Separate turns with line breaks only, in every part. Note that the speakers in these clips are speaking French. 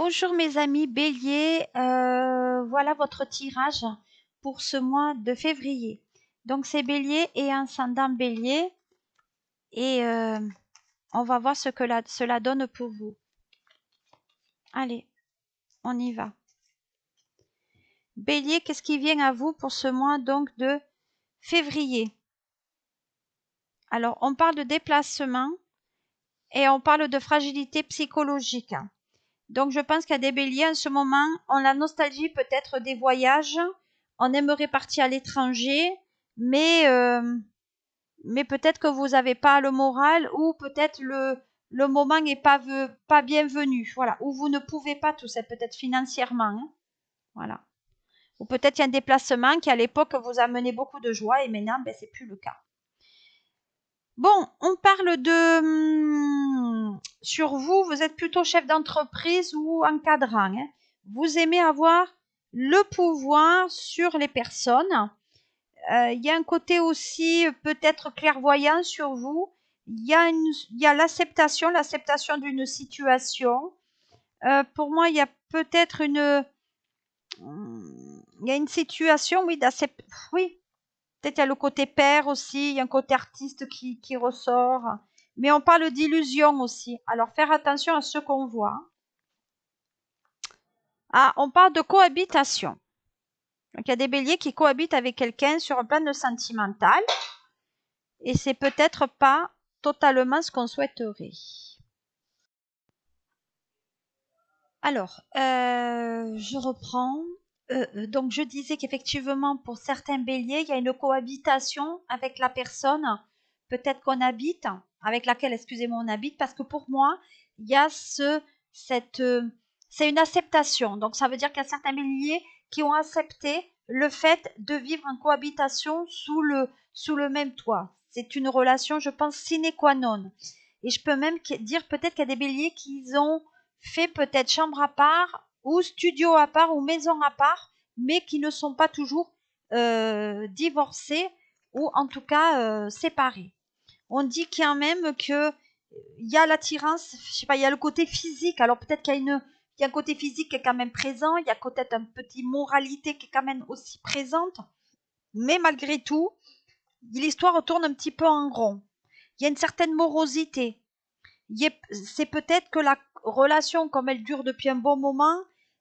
Bonjour mes amis Bélier, euh, voilà votre tirage pour ce mois de février. Donc c'est bélier et ascendant bélier et euh, on va voir ce que cela donne pour vous. Allez, on y va. Bélier, qu'est-ce qui vient à vous pour ce mois donc de février Alors on parle de déplacement et on parle de fragilité psychologique. Donc je pense qu'à des béliers, en ce moment, on la nostalgie peut-être des voyages, on aimerait partir à l'étranger, mais, euh, mais peut-être que vous n'avez pas le moral ou peut-être le, le moment n'est pas, pas bienvenu, voilà, ou vous ne pouvez pas tout ça, peut-être financièrement, hein. voilà. Ou peut-être il y a un déplacement qui à l'époque vous a mené beaucoup de joie et maintenant, ben, ce n'est plus le cas. Bon, on parle de... Hmm, sur vous, vous êtes plutôt chef d'entreprise ou encadrant. Hein. Vous aimez avoir le pouvoir sur les personnes. Euh, il y a un côté aussi peut-être clairvoyant sur vous. Il y a, l'acceptation, l'acceptation d'une situation. Euh, pour moi, il y a peut-être une, hmm, il y a une situation, oui, peut-être il y a le côté père aussi, il y a un côté artiste qui ressort mais on parle d'illusion aussi. Alors faire attention à ce qu'on voit. Ah, on parle de cohabitation. Donc il y a des béliers qui cohabitent avec quelqu'un sur un plan sentimental et c'est peut-être pas totalement ce qu'on souhaiterait. Alors, euh, je reprends. Euh, euh, donc je disais qu'effectivement pour certains béliers, il y a une cohabitation avec la personne peut-être qu'on habite, avec laquelle, excusez-moi, on habite, parce que pour moi, il y a ce, cette, euh, c'est une acceptation. Donc ça veut dire qu'il y a certains béliers qui ont accepté le fait de vivre en cohabitation sous le, sous le même toit. C'est une relation, je pense, sine qua non. Et je peux même dire peut-être qu'il y a des béliers qui ont fait peut-être chambre à part ou studio à part ou maison à part, mais qui ne sont pas toujours euh, divorcés ou en tout cas euh, séparés on dit quand même que euh, il y a l'attirance, je sais pas, il y a le côté physique. Alors peut-être qu'il y a un côté physique qui est quand même présent, il y a peut-être un petit moralité qui est quand même aussi présente. Mais malgré tout, l'histoire tourne un petit peu en rond. Il y a une certaine morosité. C'est peut-être que la relation, comme elle dure depuis un bon moment,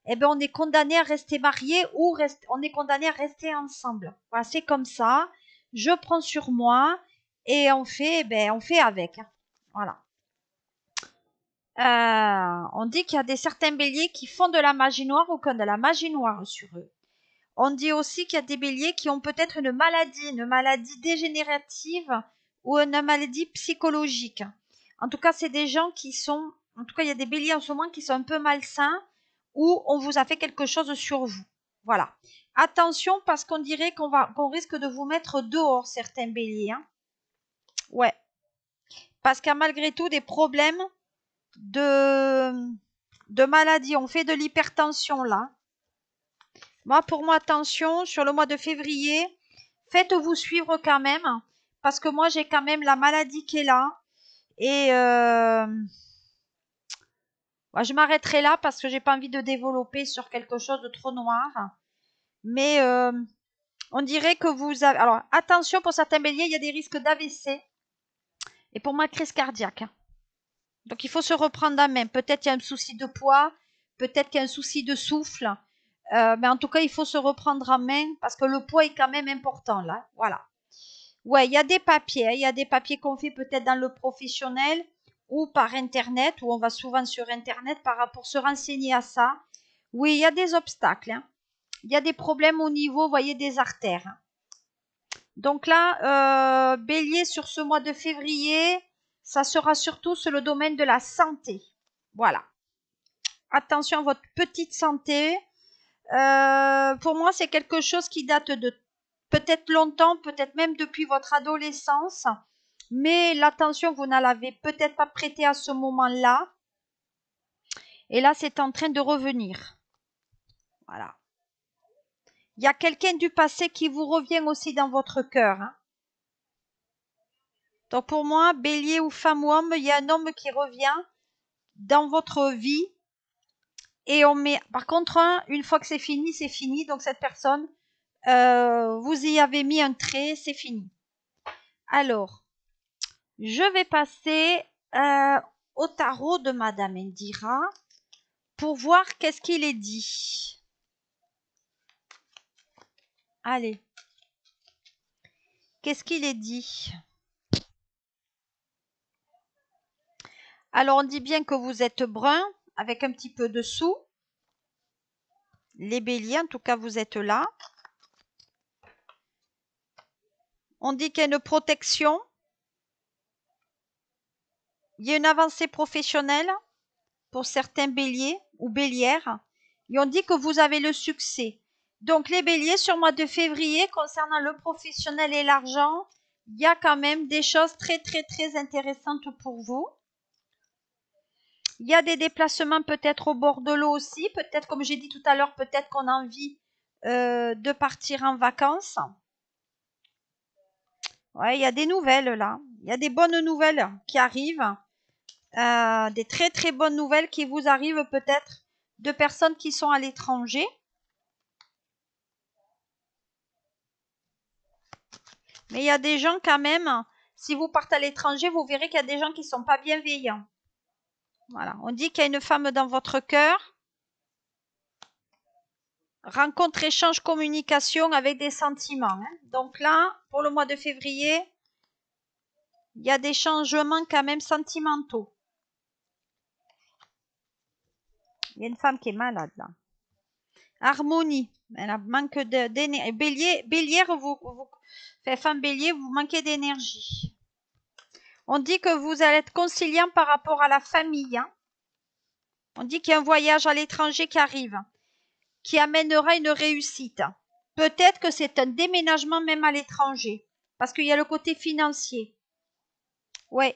eh ben on est condamné à rester marié ou on est condamné à rester ensemble. Voilà, c'est comme ça. Je prends sur moi et on fait, ben, on fait avec. Hein. Voilà. Euh, on dit qu'il y a des certains béliers qui font de la magie noire ou qui ont de la magie noire sur eux. On dit aussi qu'il y a des béliers qui ont peut-être une maladie, une maladie dégénérative ou une maladie psychologique. En tout cas, c'est des gens qui sont, en tout cas, il y a des béliers en ce moment qui sont un peu malsains ou on vous a fait quelque chose sur vous. Voilà. Attention parce qu'on dirait qu'on va, qu'on risque de vous mettre dehors certains béliers. Hein ouais. Parce qu'il y a malgré tout des problèmes de, de maladie. On fait de l'hypertension là. Moi, pour moi, attention, sur le mois de février, faites-vous suivre quand même. Parce que moi, j'ai quand même la maladie qui est là. Et euh, bah, je m'arrêterai là parce que j'ai pas envie de développer sur quelque chose de trop noir. Mais euh, on dirait que vous avez. Alors, attention pour certains béliers, il y a des risques d'AVC. Et pour ma crise cardiaque. Hein. Donc il faut se reprendre à main. Peut-être qu'il y a un souci de poids, peut-être qu'il y a un souci de souffle. Euh, mais en tout cas, il faut se reprendre en main parce que le poids est quand même important là. Voilà. Ouais, il y a des papiers. Hein. Il y a des papiers qu'on fait peut-être dans le professionnel ou par Internet, où on va souvent sur Internet par, pour se renseigner à ça. Oui, il y a des obstacles. Hein. Il y a des problèmes au niveau, voyez, des artères. Donc là, euh, bélier sur ce mois de février, ça sera surtout sur le domaine de la santé. Voilà. Attention à votre petite santé. Euh, pour moi, c'est quelque chose qui date de peut-être longtemps, peut-être même depuis votre adolescence. Mais l'attention, vous ne l'avez peut-être pas prêtée à ce moment-là. Et là, c'est en train de revenir. Voilà. Il y a quelqu'un du passé qui vous revient aussi dans votre cœur. Hein. Donc pour moi, bélier ou femme ou homme, il y a un homme qui revient dans votre vie. Et on met. Par contre, hein, une fois que c'est fini, c'est fini. Donc cette personne, euh, vous y avez mis un trait, c'est fini. Alors, je vais passer euh, au tarot de Madame Indira pour voir qu'est-ce qu'il est dit. Allez. Qu'est-ce qu'il est dit Alors, on dit bien que vous êtes brun, avec un petit peu de sous. Les béliers, en tout cas, vous êtes là. On dit qu'il y a une protection. Il y a une avancée professionnelle pour certains béliers ou bélières. Et on dit que vous avez le succès. Donc les béliers sur mois de février, concernant le professionnel et l'argent, il y a quand même des choses très très très intéressantes pour vous. Il y a des déplacements peut-être au bord de l'eau aussi, peut-être comme j'ai dit tout à l'heure, peut-être qu'on a envie euh, de partir en vacances. Ouais, il y a des nouvelles là, il y a des bonnes nouvelles qui arrivent, euh, des très très bonnes nouvelles qui vous arrivent peut-être de personnes qui sont à l'étranger. Mais il y a des gens quand même, si vous partez à l'étranger, vous verrez qu'il y a des gens qui ne sont pas bienveillants. Voilà, on dit qu'il y a une femme dans votre cœur. Rencontre, échange, communication avec des sentiments. Hein. Donc là, pour le mois de février, il y a des changements quand même sentimentaux. Il y a une femme qui est malade là. Harmonie. Elle manque Bélier, bélière, vous, vous, femme bélier, vous manquez d'énergie. On dit que vous allez être conciliant par rapport à la famille. Hein. On dit qu'il y a un voyage à l'étranger qui arrive, qui amènera une réussite. Peut-être que c'est un déménagement même à l'étranger, parce qu'il y a le côté financier. Ouais.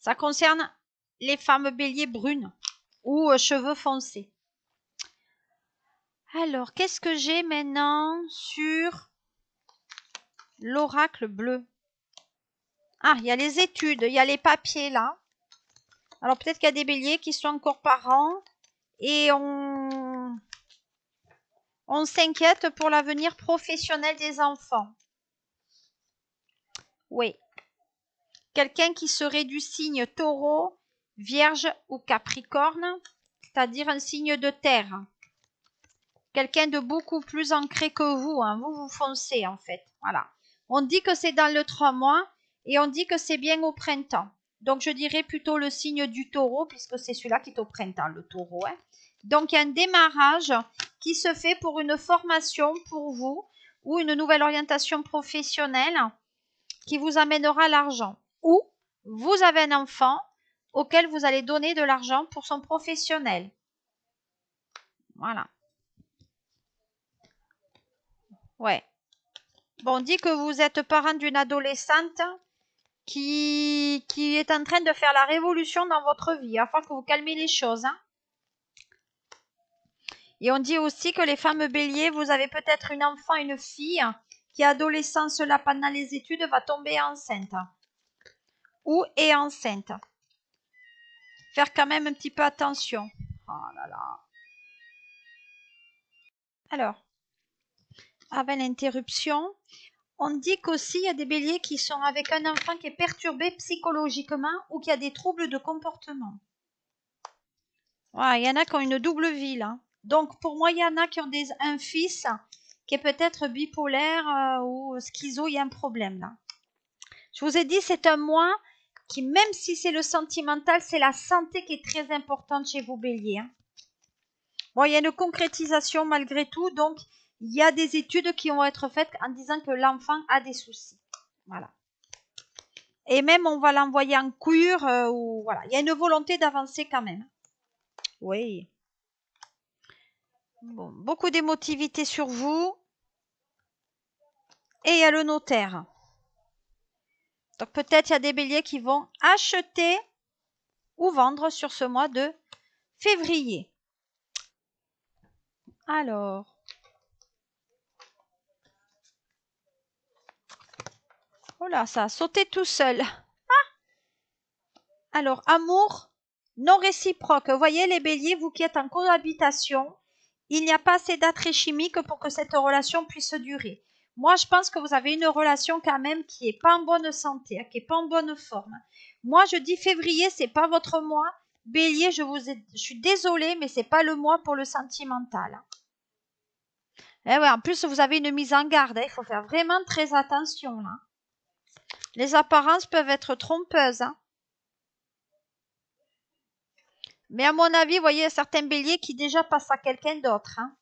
Ça concerne les femmes béliers brunes ou euh, cheveux foncés. Alors, qu'est-ce que j'ai maintenant sur l'oracle bleu Ah, il y a les études, il y a les papiers là. Alors peut-être qu'il y a des béliers qui sont encore parents et on, s'inquiète pour l'avenir professionnel des enfants. Oui. Quelqu'un qui serait du signe taureau, vierge ou capricorne, c'est-à-dire un signe de terre quelqu'un de beaucoup plus ancré que vous. Hein. Vous, vous foncez en fait. Voilà. On dit que c'est dans le 3 mois et on dit que c'est bien au printemps. Donc je dirais plutôt le signe du taureau puisque c'est celui-là qui est au printemps, le taureau. Hein. Donc il y a un démarrage qui se fait pour une formation pour vous ou une nouvelle orientation professionnelle qui vous amènera l'argent. Ou vous avez un enfant auquel vous allez donner de l'argent pour son professionnel. Voilà. Ouais. Bon, on dit que vous êtes parent d'une adolescente qui, qui est en train de faire la révolution dans votre vie. afin que vous calmez les choses. Hein. Et on dit aussi que les femmes béliers, vous avez peut-être une enfant, une fille qui, adolescente là pendant les études, va tomber enceinte. Ou est enceinte. Faire quand même un petit peu attention. Oh là là. Alors, avec l'interruption. On dit qu'aussi, il y a des béliers qui sont avec un enfant qui est perturbé psychologiquement ou qui a des troubles de comportement. Voilà, il y en a qui ont une double vie, là. Donc, pour moi, il y en a qui ont des, un fils qui est peut-être bipolaire euh, ou schizo, il y a un problème, là. Je vous ai dit, c'est un mois qui, même si c'est le sentimental, c'est la santé qui est très importante chez vos béliers. Hein. Bon, il y a une concrétisation malgré tout, donc il y a des études qui vont être faites en disant que l'enfant a des soucis. Voilà. Et même, on va l'envoyer en cure. Euh, ou, voilà. Il y a une volonté d'avancer quand même. Oui. beaucoup d'émotivité sur vous. Et il y a le notaire. Donc peut-être il y a des béliers qui vont acheter ou vendre sur ce mois de février. Alors, Oh là, ça a sauté tout seul. Ah Alors, amour non réciproque. Vous Voyez les béliers, vous qui êtes en cohabitation, il n'y a pas assez d'attrait chimique pour que cette relation puisse durer. Moi, je pense que vous avez une relation quand même qui n'est pas en bonne santé, qui n'est pas en bonne forme. Moi, je dis février, ce n'est pas votre mois. Bélier, je vous suis désolée, mais ce n'est pas le mois pour le sentimental. Eh ouais, en plus, vous avez une mise en garde. Hein. Il faut faire vraiment très attention là. Les apparences peuvent être trompeuses. Hein. Mais à mon avis, vous voyez, certains béliers qui déjà passent à quelqu'un d'autre. Hein.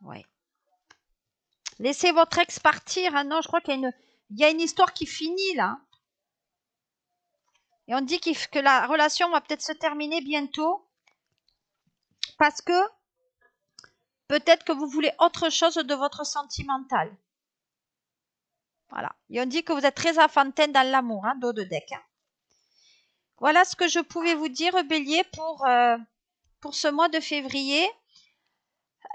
Ouais. Laissez votre ex partir. Hein. Non, je crois qu'il y, a une histoire qui finit là. Et on dit que la relation va peut-être se terminer bientôt. Parce que peut-être que vous voulez autre chose de votre sentimental. Voilà. et on dit que vous êtes très enfantin dans l'amour, hein, dos de deck. Hein. Voilà ce que je pouvais vous dire, bélier, pour, euh, ce mois de février.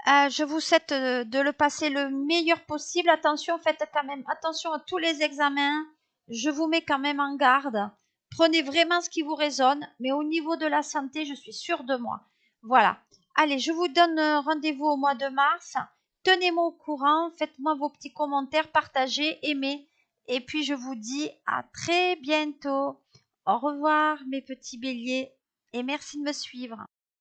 Euh, je vous souhaite de, euh, de le passer le meilleur possible. Attention, faites quand même attention à tous les examens. Je vous mets quand même en garde. Prenez vraiment ce qui vous résonne. Mais au niveau de la santé, je suis sûre de moi. Voilà. Allez, je vous donne rendez-vous au mois de mars. Tenez-moi au courant, faites-moi vos petits commentaires, partagez, aimez. Et puis je vous dis à très bientôt. Au revoir mes petits béliers et merci de me suivre.